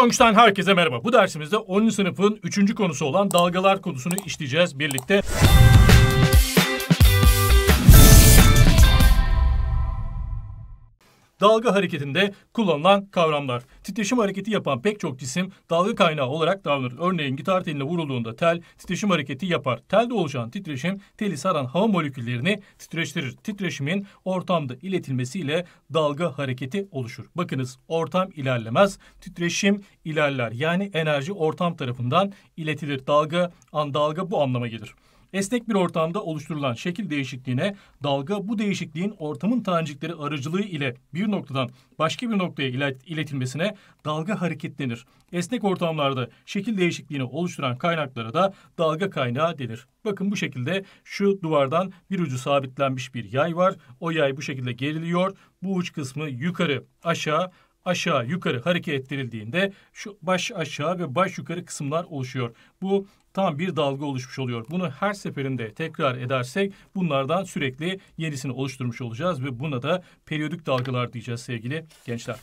Songüç'ten herkese merhaba. Bu dersimizde 10. sınıfın 3. konusu olan dalgalar konusunu işleyeceğiz birlikte. dalga hareketinde kullanılan kavramlar. Titreşim hareketi yapan pek çok cisim dalga kaynağı olarak davranır. Örneğin gitar teline vurulduğunda tel titreşim hareketi yapar. Telde oluşan titreşim teli saran hava moleküllerini titreştirir. Titreşimin ortamda iletilmesiyle dalga hareketi oluşur. Bakınız ortam ilerlemez, titreşim ilerler. Yani enerji ortam tarafından iletilir. Dalga, an dalga bu anlama gelir. Esnek bir ortamda oluşturulan şekil değişikliğine dalga bu değişikliğin ortamın tanecikleri aracılığı ile bir noktadan başka bir noktaya iletilmesine dalga hareket denir. Esnek ortamlarda şekil değişikliğini oluşturan kaynaklara da dalga kaynağı denir. Bakın bu şekilde şu duvardan bir ucu sabitlenmiş bir yay var. O yay bu şekilde geriliyor. Bu uç kısmı yukarı aşağı aşağı yukarı hareket ettirildiğinde şu baş aşağı ve baş yukarı kısımlar oluşuyor. Bu tam bir dalga oluşmuş oluyor. Bunu her seferinde tekrar edersek bunlardan sürekli yenisini oluşturmuş olacağız ve buna da periyodik dalgalar diyeceğiz sevgili gençler.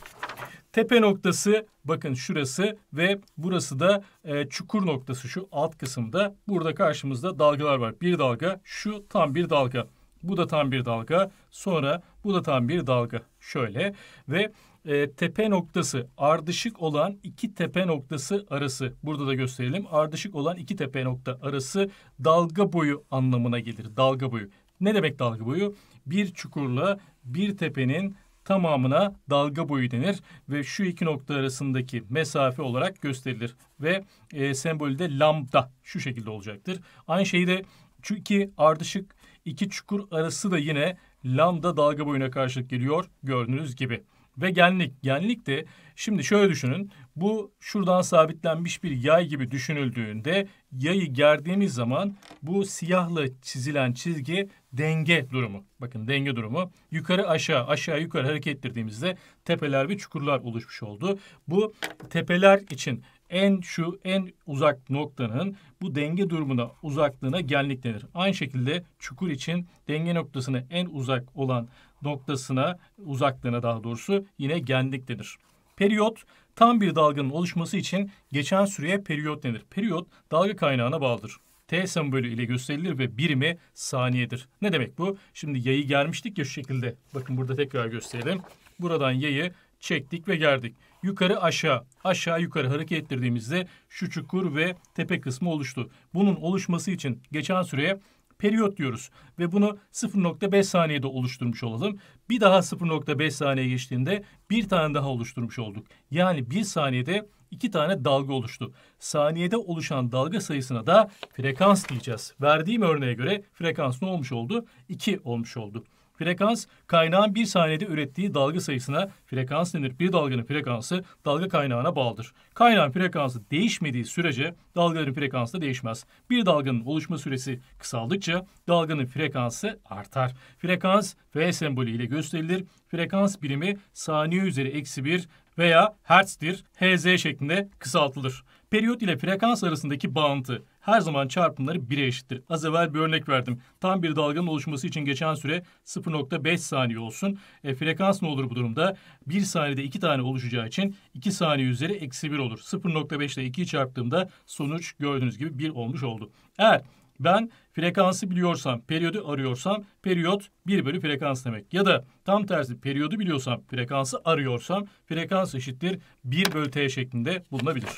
Tepe noktası bakın şurası ve burası da e, çukur noktası şu alt kısımda. Burada karşımızda dalgalar var. Bir dalga şu tam bir dalga. Bu da tam bir dalga. Sonra bu da tam bir dalga. Şöyle ve e, tepe noktası ardışık olan iki tepe noktası arası burada da gösterelim. Ardışık olan iki tepe nokta arası dalga boyu anlamına gelir. Dalga boyu. Ne demek dalga boyu? Bir çukurla bir tepenin tamamına dalga boyu denir ve şu iki nokta arasındaki mesafe olarak gösterilir ve e, sembolü de lambda şu şekilde olacaktır. Aynı şeyi de çünkü ardışık iki çukur arası da yine lambda dalga boyuna karşılık geliyor gördüğünüz gibi ve genlik. Genlik de şimdi şöyle düşünün. Bu şuradan sabitlenmiş bir yay gibi düşünüldüğünde yayı gerdiğimiz zaman bu siyahla çizilen çizgi denge durumu. Bakın denge durumu. Yukarı aşağı, aşağı yukarı hareket ettirdiğimizde tepeler ve çukurlar oluşmuş oldu. Bu tepeler için en şu en uzak noktanın bu denge durumuna uzaklığına genlik denir. Aynı şekilde çukur için denge noktasını en uzak olan noktasına uzaklığına daha doğrusu yine genlik denir. Periyot tam bir dalganın oluşması için geçen süreye periyot denir. Periyot dalga kaynağına bağlıdır. T sembolü ile gösterilir ve birimi saniyedir. Ne demek bu? Şimdi yayı germiştik ya şu şekilde. Bakın burada tekrar gösterelim. Buradan yayı çektik ve gerdik. Yukarı aşağı, aşağı yukarı hareket ettirdiğimizde şu çukur ve tepe kısmı oluştu. Bunun oluşması için geçen süreye periyot diyoruz ve bunu 0.5 saniyede oluşturmuş olalım. Bir daha 0.5 saniye geçtiğinde bir tane daha oluşturmuş olduk. Yani bir saniyede iki tane dalga oluştu. Saniyede oluşan dalga sayısına da frekans diyeceğiz. Verdiğim örneğe göre frekans ne olmuş oldu? 2 olmuş oldu. Frekans kaynağın bir saniyede ürettiği dalga sayısına frekans denir. Bir dalganın frekansı dalga kaynağına bağlıdır. Kaynağın frekansı değişmediği sürece dalgaların frekansı da değişmez. Bir dalganın oluşma süresi kısaldıkça dalganın frekansı artar. Frekans V sembolü ile gösterilir. Frekans birimi saniye üzeri eksi bir veya hertzdir hz şeklinde kısaltılır. Periyot ile frekans arasındaki bağıntı her zaman çarpımları 1'e eşittir. Az evvel bir örnek verdim. Tam bir dalganın oluşması için geçen süre 0.5 saniye olsun. E, frekans ne olur bu durumda? 1 saniyede 2 tane oluşacağı için 2 saniye üzeri eksi 1 olur. 0.5 ile 2'yi çarptığımda sonuç gördüğünüz gibi 1 olmuş oldu. Eğer ben frekansı biliyorsam, periyodu arıyorsam periyot 1 bölü frekans demek. Ya da tam tersi periyodu biliyorsam, frekansı arıyorsam frekans eşittir 1 bölü t şeklinde bulunabilir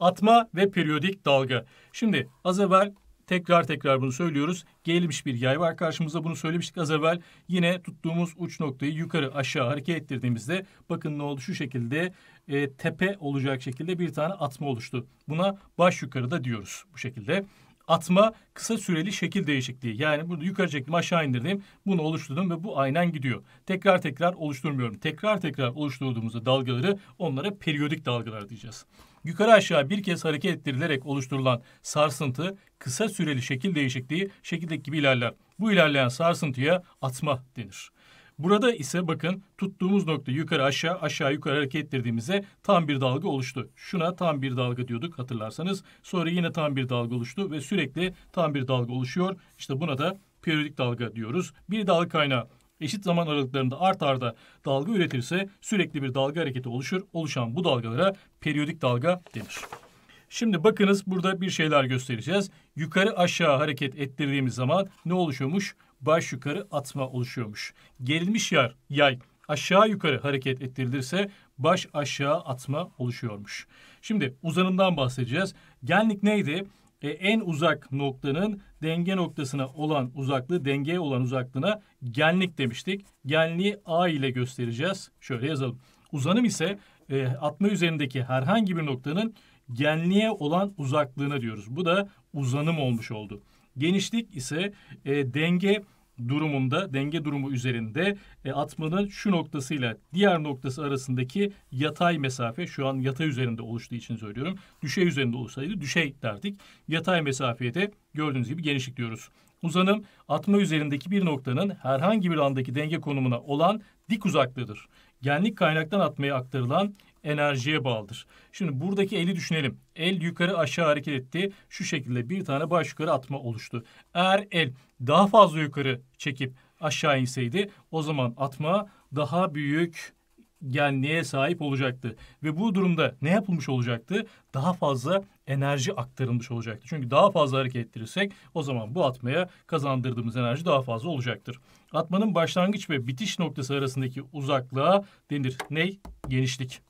atma ve periyodik dalga. Şimdi az evvel tekrar tekrar bunu söylüyoruz. Gelmiş bir yay var karşımıza bunu söylemiştik az evvel. Yine tuttuğumuz uç noktayı yukarı aşağı hareket ettirdiğimizde bakın ne oldu şu şekilde e, tepe olacak şekilde bir tane atma oluştu. Buna baş yukarı da diyoruz bu şekilde. Atma kısa süreli şekil değişikliği. Yani burada yukarı çektim aşağı indirdim. Bunu oluşturdum ve bu aynen gidiyor. Tekrar tekrar oluşturmuyorum. Tekrar tekrar oluşturduğumuzda dalgaları onlara periyodik dalgalar diyeceğiz. Yukarı aşağı bir kez hareket ettirilerek oluşturulan sarsıntı kısa süreli şekil değişikliği şekildeki gibi ilerler. Bu ilerleyen sarsıntıya atma denir. Burada ise bakın tuttuğumuz nokta yukarı aşağı aşağı yukarı hareket ettirdiğimizde tam bir dalga oluştu. Şuna tam bir dalga diyorduk hatırlarsanız. Sonra yine tam bir dalga oluştu ve sürekli tam bir dalga oluşuyor. İşte buna da periyodik dalga diyoruz. Bir dalga kaynağı eşit zaman aralıklarında art arda dalga üretirse sürekli bir dalga hareketi oluşur. Oluşan bu dalgalara periyodik dalga denir. Şimdi bakınız burada bir şeyler göstereceğiz. Yukarı aşağı hareket ettirdiğimiz zaman ne oluşuyormuş? Baş yukarı atma oluşuyormuş. Gerilmiş yer yay aşağı yukarı hareket ettirilirse baş aşağı atma oluşuyormuş. Şimdi uzanımdan bahsedeceğiz. Genlik neydi? e, en uzak noktanın denge noktasına olan uzaklığı, dengeye olan uzaklığına genlik demiştik. Genliği A ile göstereceğiz. Şöyle yazalım. Uzanım ise e, atma üzerindeki herhangi bir noktanın genliğe olan uzaklığına diyoruz. Bu da uzanım olmuş oldu. Genişlik ise e, denge durumunda denge durumu üzerinde e, atmanın şu noktasıyla diğer noktası arasındaki yatay mesafe şu an yatay üzerinde oluştuğu için söylüyorum. Düşey üzerinde olsaydı düşey derdik. Yatay mesafeye de gördüğünüz gibi genişlik diyoruz. Uzanım atma üzerindeki bir noktanın herhangi bir andaki denge konumuna olan dik uzaklığıdır. Genlik kaynaktan atmaya aktarılan enerjiye bağlıdır. Şimdi buradaki eli düşünelim. El yukarı aşağı hareket etti. Şu şekilde bir tane baş yukarı atma oluştu. Eğer el daha fazla yukarı çekip aşağı inseydi o zaman atma daha büyük genliğe sahip olacaktı. Ve bu durumda ne yapılmış olacaktı? Daha fazla enerji aktarılmış olacaktı. Çünkü daha fazla hareket ettirirsek o zaman bu atmaya kazandırdığımız enerji daha fazla olacaktır. Atmanın başlangıç ve bitiş noktası arasındaki uzaklığa denir. Ney? genişlik.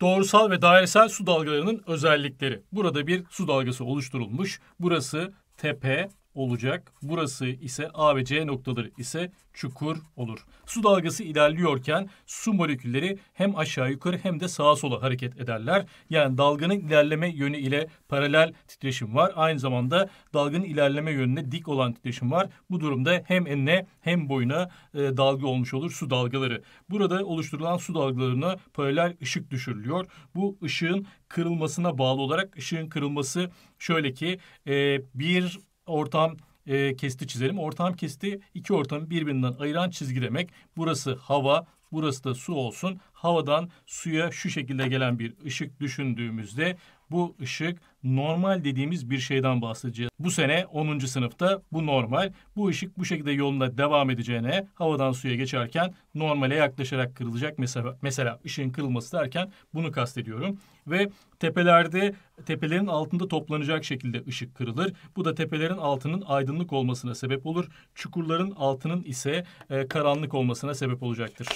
Doğrusal ve dairesel su dalgalarının özellikleri. Burada bir su dalgası oluşturulmuş. Burası tepe, olacak. Burası ise A ve C noktaları ise çukur olur. Su dalgası ilerliyorken su molekülleri hem aşağı yukarı hem de sağa sola hareket ederler. Yani dalganın ilerleme yönü ile paralel titreşim var. Aynı zamanda dalganın ilerleme yönüne dik olan titreşim var. Bu durumda hem enine hem boyuna e, dalga olmuş olur su dalgaları. Burada oluşturulan su dalgalarına paralel ışık düşürülüyor. Bu ışığın kırılmasına bağlı olarak ışığın kırılması şöyle ki e, bir ortam e, kesti çizelim. Ortam kesti iki ortamı birbirinden ayıran çizgi demek. Burası hava, burası da su olsun. Havadan suya şu şekilde gelen bir ışık düşündüğümüzde bu ışık normal dediğimiz bir şeyden bahsedeceğiz. Bu sene 10. sınıfta bu normal. Bu ışık bu şekilde yolunda devam edeceğine havadan suya geçerken normale yaklaşarak kırılacak. Mesela, mesela ışığın kırılması derken bunu kastediyorum ve tepelerde tepelerin altında toplanacak şekilde ışık kırılır. Bu da tepelerin altının aydınlık olmasına sebep olur. Çukurların altının ise e, karanlık olmasına sebep olacaktır.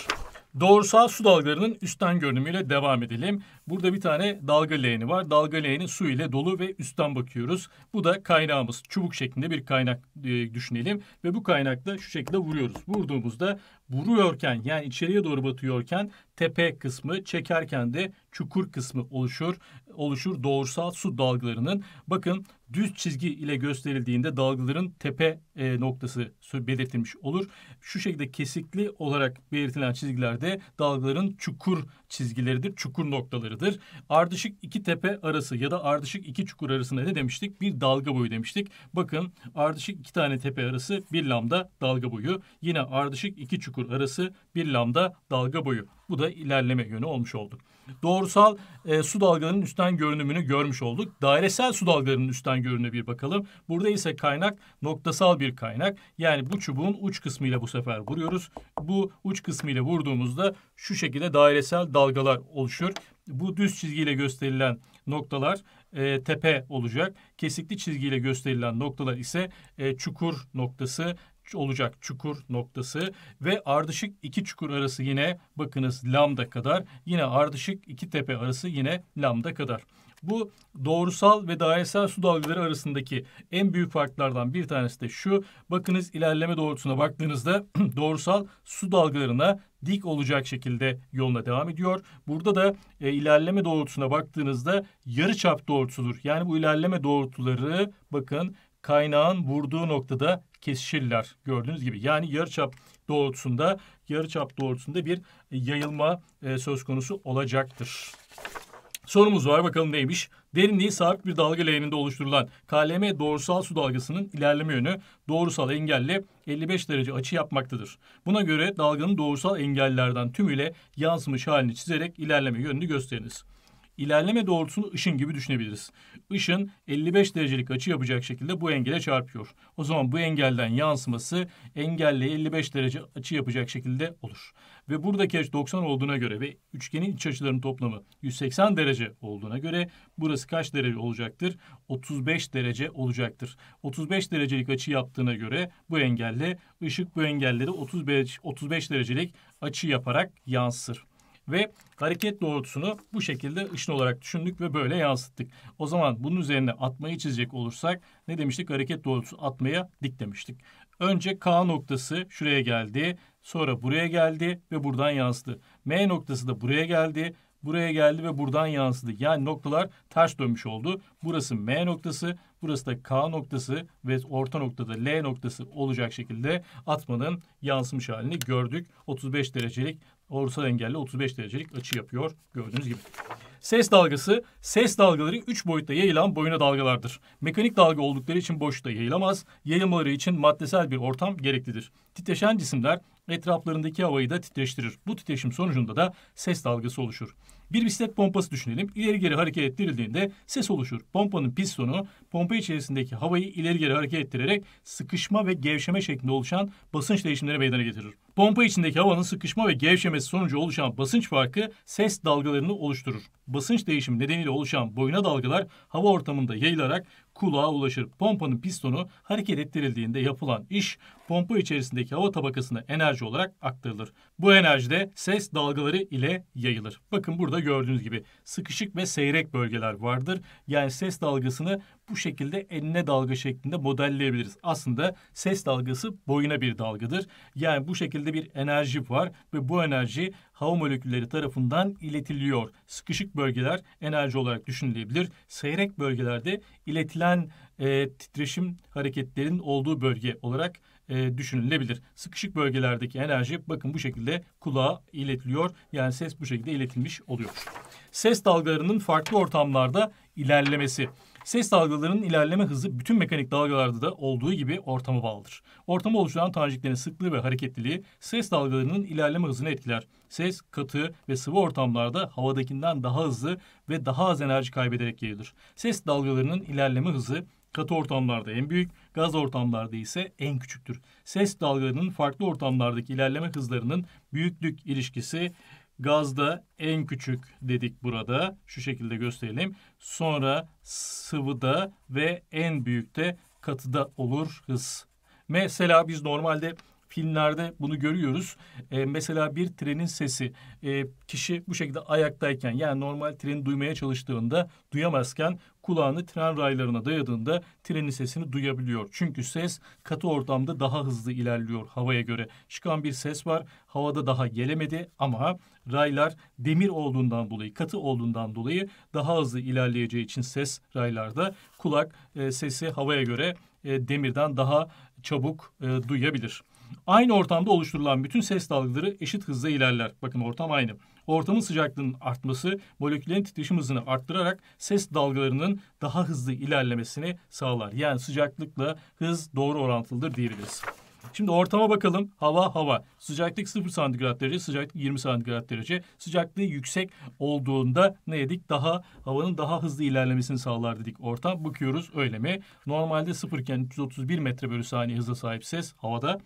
Doğrusal su dalgalarının üstten görünümüyle devam edelim. Burada bir tane dalga leğeni var. Dalga leğeni su ile dolu ve üstten bakıyoruz. Bu da kaynağımız. Çubuk şeklinde bir kaynak e, düşünelim. Ve bu kaynakla şu şekilde vuruyoruz. Vurduğumuzda vuruyorken yani içeriye doğru batıyorken tepe kısmı çekerken de çukur kısmı oluşur oluşur doğrusal su dalgalarının. Bakın düz çizgi ile gösterildiğinde dalgaların tepe e, noktası belirtilmiş olur. Şu şekilde kesikli olarak belirtilen çizgilerde dalgaların çukur çizgileridir, çukur noktalarıdır. Ardışık iki tepe arası ya da ardışık iki çukur arasında ne demiştik? Bir dalga boyu demiştik. Bakın ardışık iki tane tepe arası bir lambda dalga boyu. Yine ardışık iki çukur arası bir lambda dalga boyu. Bu da ilerleme yönü olmuş oldu doğrusal e, su dalgalarının üstten görünümünü görmüş olduk. Dairesel su dalgalarının üstten görünümüne bir bakalım. Burada ise kaynak noktasal bir kaynak. Yani bu çubuğun uç kısmıyla bu sefer vuruyoruz. Bu uç kısmıyla vurduğumuzda şu şekilde dairesel dalgalar oluşur. Bu düz çizgiyle gösterilen noktalar e, tepe olacak. Kesikli çizgiyle gösterilen noktalar ise e, çukur noktası olacak çukur noktası ve ardışık iki çukur arası yine bakınız lambda kadar yine ardışık iki tepe arası yine lambda kadar. Bu doğrusal ve dairesel su dalgaları arasındaki en büyük farklardan bir tanesi de şu. Bakınız ilerleme doğrultusuna baktığınızda doğrusal su dalgalarına dik olacak şekilde yoluna devam ediyor. Burada da e, ilerleme doğrultusuna baktığınızda yarı çap doğrultusudur. Yani bu ilerleme doğrultuları bakın kaynağın vurduğu noktada kesişirler gördüğünüz gibi. Yani yarı yarıçap doğrultusunda çap doğrultusunda bir yayılma e, söz konusu olacaktır. Sorumuz var bakalım neymiş? Derinliği sabit bir dalga leğeninde oluşturulan KLM doğrusal su dalgasının ilerleme yönü doğrusal engelle 55 derece açı yapmaktadır. Buna göre dalganın doğrusal engellerden tümüyle yansımış halini çizerek ilerleme yönünü gösteriniz. İlerleme doğrultusunu ışın gibi düşünebiliriz. Işın 55 derecelik açı yapacak şekilde bu engele çarpıyor. O zaman bu engelden yansıması engelle 55 derece açı yapacak şekilde olur ve burada açı 90 olduğuna göre ve üçgenin iç açılarının toplamı 180 derece olduğuna göre burası kaç derece olacaktır? 35 derece olacaktır. 35 derecelik açı yaptığına göre bu engelle ışık bu engelleri 35 35 derecelik açı yaparak yansır ve hareket doğrultusunu bu şekilde ışın olarak düşündük ve böyle yansıttık. O zaman bunun üzerine atmayı çizecek olursak ne demiştik? Hareket doğrultusu atmaya dik demiştik. Önce K noktası şuraya geldi. Sonra buraya geldi ve buradan yansıdı. M noktası da buraya geldi, buraya geldi ve buradan yansıdı. Yani noktalar ters dönmüş oldu. Burası M noktası, burası da K noktası ve orta noktada L noktası olacak şekilde atmanın yansımış halini gördük. 35 derecelik orta engelli 35 derecelik açı yapıyor gördüğünüz gibi. Ses dalgası, ses dalgaları üç boyutta yayılan boyuna dalgalardır. Mekanik dalga oldukları için boşta yayılamaz, yayılmaları için maddesel bir ortam gereklidir. Titreşen cisimler etraflarındaki havayı da titreştirir. Bu titreşim sonucunda da ses dalgası oluşur. Bir bisiklet pompası düşünelim. İleri geri hareket ettirildiğinde ses oluşur. Pompanın pistonu pompa içerisindeki havayı ileri geri hareket ettirerek sıkışma ve gevşeme şeklinde oluşan basınç değişimleri meydana getirir. Pompa içindeki havanın sıkışma ve gevşemesi sonucu oluşan basınç farkı ses dalgalarını oluşturur. Basınç değişimi nedeniyle oluşan boyuna dalgalar hava ortamında yayılarak kulağa ulaşır. Pompanın pistonu hareket ettirildiğinde yapılan iş pompa içerisindeki hava tabakasına enerji olarak aktarılır. Bu enerji de ses dalgaları ile yayılır. Bakın burada gördüğünüz gibi sıkışık ve seyrek bölgeler vardır. Yani ses dalgasını bu şekilde enine dalga şeklinde modelleyebiliriz. Aslında ses dalgası boyuna bir dalgadır. Yani bu şekilde bir enerji var ve bu enerji hava molekülleri tarafından iletiliyor. Sıkışık bölgeler enerji olarak düşünülebilir. Seyrek bölgelerde iletilen e, titreşim hareketlerin olduğu bölge olarak e, düşünülebilir. Sıkışık bölgelerdeki enerji bakın bu şekilde kulağa iletiliyor. Yani ses bu şekilde iletilmiş oluyor. Ses dalgalarının farklı ortamlarda ilerlemesi. Ses dalgalarının ilerleme hızı bütün mekanik dalgalarda da olduğu gibi ortama bağlıdır. Ortamı oluşan taneciklerin sıklığı ve hareketliliği ses dalgalarının ilerleme hızını etkiler. Ses katı ve sıvı ortamlarda havadakinden daha hızlı ve daha az enerji kaybederek yayılır. Ses dalgalarının ilerleme hızı Katı ortamlarda en büyük, gaz ortamlarda ise en küçüktür. Ses dalgalarının farklı ortamlardaki ilerleme hızlarının büyüklük ilişkisi Gazda en küçük dedik burada. Şu şekilde gösterelim. Sonra sıvıda ve en büyükte katıda olur hız. Mesela biz normalde filmlerde bunu görüyoruz. E, mesela bir trenin sesi e, kişi bu şekilde ayaktayken yani normal treni duymaya çalıştığında duyamazken kulağını tren raylarına dayadığında trenin sesini duyabiliyor. Çünkü ses katı ortamda daha hızlı ilerliyor havaya göre. Çıkan bir ses var havada daha gelemedi ama raylar demir olduğundan dolayı, katı olduğundan dolayı daha hızlı ilerleyeceği için ses raylarda kulak e, sesi havaya göre e, demirden daha çabuk e, duyabilir. Aynı ortamda oluşturulan bütün ses dalgaları eşit hızla ilerler. Bakın ortam aynı. Ortamın sıcaklığının artması moleküllerin titreşim hızını arttırarak ses dalgalarının daha hızlı ilerlemesini sağlar. Yani sıcaklıkla hız doğru orantılıdır diyebiliriz. Şimdi ortama bakalım. Hava hava. Sıcaklık 0 santigrat derece, sıcaklık 20 santigrat derece. Sıcaklığı yüksek olduğunda ne dedik? Daha havanın daha hızlı ilerlemesini sağlar dedik ortam. Bakıyoruz öyle mi? Normalde sıfırken 331 metre bölü saniye hıza sahip ses havada.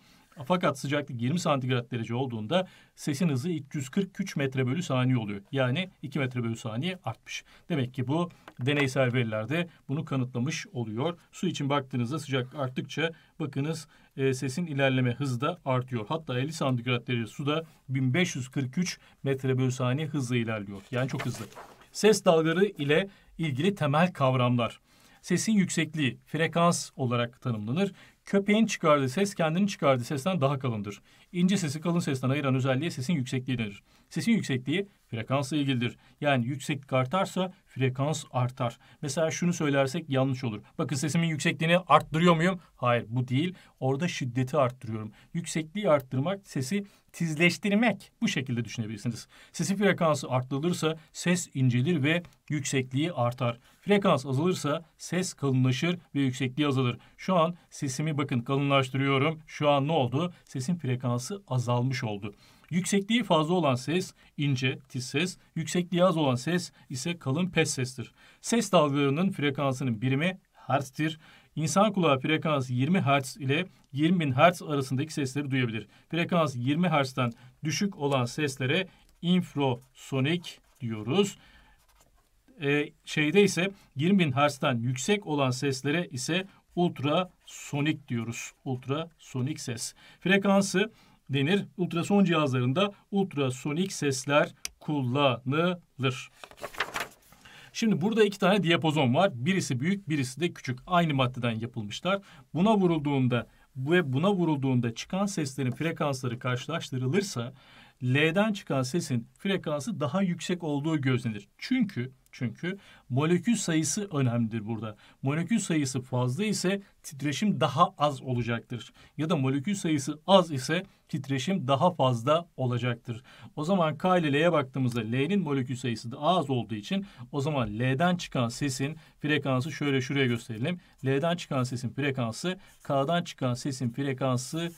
Fakat sıcaklık 20 santigrat derece olduğunda sesin hızı 343 metre bölü saniye oluyor. Yani 2 metre bölü saniye artmış. Demek ki bu deneysel verilerde bunu kanıtlamış oluyor. Su için baktığınızda sıcak arttıkça bakınız e, sesin ilerleme hızı da artıyor. Hatta 50 santigrat derece suda 1543 metre bölü saniye hızla ilerliyor. Yani çok hızlı. Ses dalgaları ile ilgili temel kavramlar. Sesin yüksekliği frekans olarak tanımlanır. Köpeğin çıkardığı ses kendini çıkardığı sesten daha kalındır. İnce sesi kalın sesten ayıran özelliği sesin yüksekliği denir. Sesin yüksekliği frekansla ilgilidir. Yani yükseklik artarsa frekans artar. Mesela şunu söylersek yanlış olur. Bakın sesimin yüksekliğini arttırıyor muyum? Hayır bu değil. Orada şiddeti arttırıyorum. Yüksekliği arttırmak sesi tizleştirmek. Bu şekilde düşünebilirsiniz. Sesi frekansı arttırılırsa ses incelir ve yüksekliği artar. Frekans azalırsa ses kalınlaşır ve yüksekliği azalır. Şu an sesimi bakın kalınlaştırıyorum. Şu an ne oldu? Sesin frekansı azalmış oldu. Yüksekliği fazla olan ses ince, tiz ses, yüksekliği az olan ses ise kalın pes sestir. Ses dalgalarının frekansının birimi hertztir. İnsan kulağı frekans 20 Hz ile 20.000 Hz arasındaki sesleri duyabilir. Frekans 20 Hz'den düşük olan seslere infrasonik diyoruz. Ee, şeyde ise 20.000 Hz'den yüksek olan seslere ise ultrasonik diyoruz. Ultrasonik ses. Frekansı denir. Ultrason cihazlarında ultrasonik sesler kullanılır. Şimdi burada iki tane diapozon var. Birisi büyük, birisi de küçük. Aynı maddeden yapılmışlar. Buna vurulduğunda ve buna vurulduğunda çıkan seslerin frekansları karşılaştırılırsa L'den çıkan sesin frekansı daha yüksek olduğu gözlenir. Çünkü çünkü molekül sayısı önemlidir burada. Molekül sayısı fazla ise titreşim daha az olacaktır. Ya da molekül sayısı az ise titreşim daha fazla olacaktır. O zaman K ile L'ye baktığımızda L'nin molekül sayısı da az olduğu için o zaman L'den çıkan sesin frekansı şöyle şuraya gösterelim. L'den çıkan sesin frekansı K'dan çıkan sesin frekansı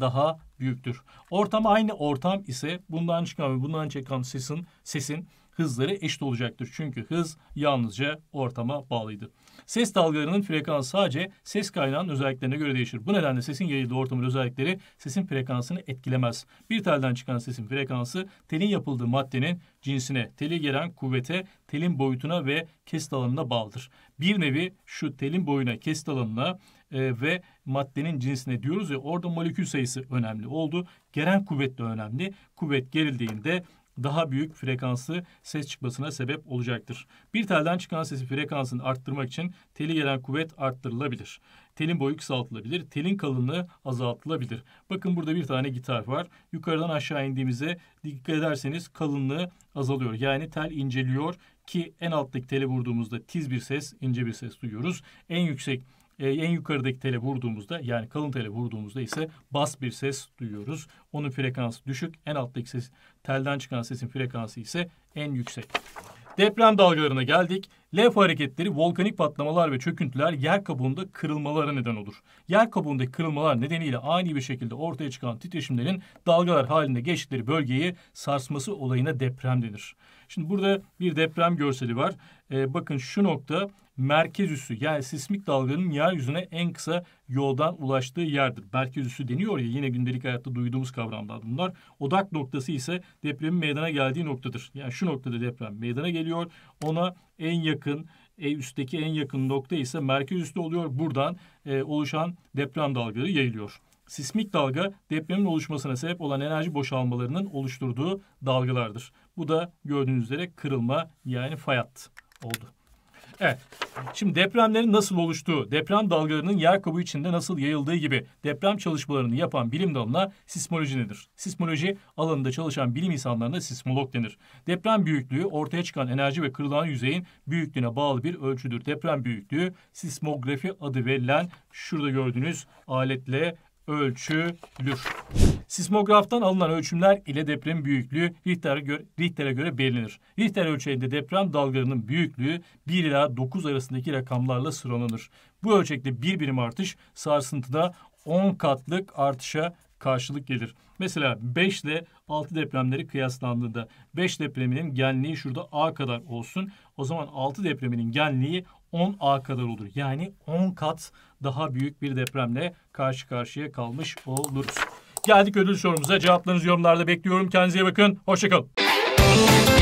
daha büyüktür. Ortam aynı ortam ise bundan çıkan ve bundan çıkan sesin sesin hızları eşit olacaktır. Çünkü hız yalnızca ortama bağlıydı. Ses dalgalarının frekansı sadece ses kaynağının özelliklerine göre değişir. Bu nedenle sesin yayıldığı ortamın özellikleri sesin frekansını etkilemez. Bir telden çıkan sesin frekansı telin yapıldığı maddenin cinsine, teli gelen kuvvete, telin boyutuna ve kest alanına bağlıdır. Bir nevi şu telin boyuna, kest alanına e, ve maddenin cinsine diyoruz ya orada molekül sayısı önemli oldu. Gelen kuvvet de önemli. Kuvvet gerildiğinde daha büyük frekanslı ses çıkmasına sebep olacaktır. Bir telden çıkan sesi frekansını arttırmak için teli gelen kuvvet arttırılabilir. Telin boyu kısaltılabilir, telin kalınlığı azaltılabilir. Bakın burada bir tane gitar var. Yukarıdan aşağı indiğimizde dikkat ederseniz kalınlığı azalıyor. Yani tel inceliyor ki en alttaki tele vurduğumuzda tiz bir ses, ince bir ses duyuyoruz. En yüksek e, en yukarıdaki tele vurduğumuzda yani kalın tele vurduğumuzda ise bas bir ses duyuyoruz. Onun frekansı düşük. En alttaki ses telden çıkan sesin frekansı ise en yüksek. Deprem dalgalarına geldik. Lef hareketleri volkanik patlamalar ve çöküntüler yer kabuğunda kırılmalara neden olur. Yer kabuğundaki kırılmalar nedeniyle ani bir şekilde ortaya çıkan titreşimlerin dalgalar halinde geçtikleri bölgeyi sarsması olayına deprem denir. Şimdi burada bir deprem görseli var. Ee, bakın şu nokta merkez üssü yani sismik dalganın yeryüzüne en kısa yoldan ulaştığı yerdir. Merkez üssü deniyor ya yine gündelik hayatta duyduğumuz kavramlar bunlar. Odak noktası ise depremin meydana geldiği noktadır. Yani şu noktada deprem meydana geliyor. Ona en yakın e, üstteki en yakın nokta ise merkez üstü oluyor. Buradan e, oluşan deprem dalgaları yayılıyor. Sismik dalga depremin oluşmasına sebep olan enerji boşalmalarının oluşturduğu dalgalardır. Bu da gördüğünüz üzere kırılma yani fayat oldu. Evet. Şimdi depremlerin nasıl oluştuğu, deprem dalgalarının yer kabuğu içinde nasıl yayıldığı gibi deprem çalışmalarını yapan bilim dalına sismoloji nedir? Sismoloji alanında çalışan bilim insanlarına sismolog denir. Deprem büyüklüğü ortaya çıkan enerji ve kırılan yüzeyin büyüklüğüne bağlı bir ölçüdür. Deprem büyüklüğü sismografi adı verilen şurada gördüğünüz aletle ölçülür. Sismograftan alınan ölçümler ile deprem büyüklüğü Richter'e göre, Richter'e göre belirlenir. Richter ölçeğinde deprem dalgalarının büyüklüğü 1 ila 9 arasındaki rakamlarla sıralanır. Bu ölçekte bir birim artış sarsıntıda 10 katlık artışa karşılık gelir. Mesela 5 ile 6 depremleri kıyaslandığında 5 depreminin genliği şurada A kadar olsun. O zaman 6 depreminin genliği 10A kadar olur. Yani 10 kat daha büyük bir depremle karşı karşıya kalmış oluruz. Geldik ödül sorumuza. Cevaplarınızı yorumlarda bekliyorum. Kendinize iyi bakın. Hoşçakalın.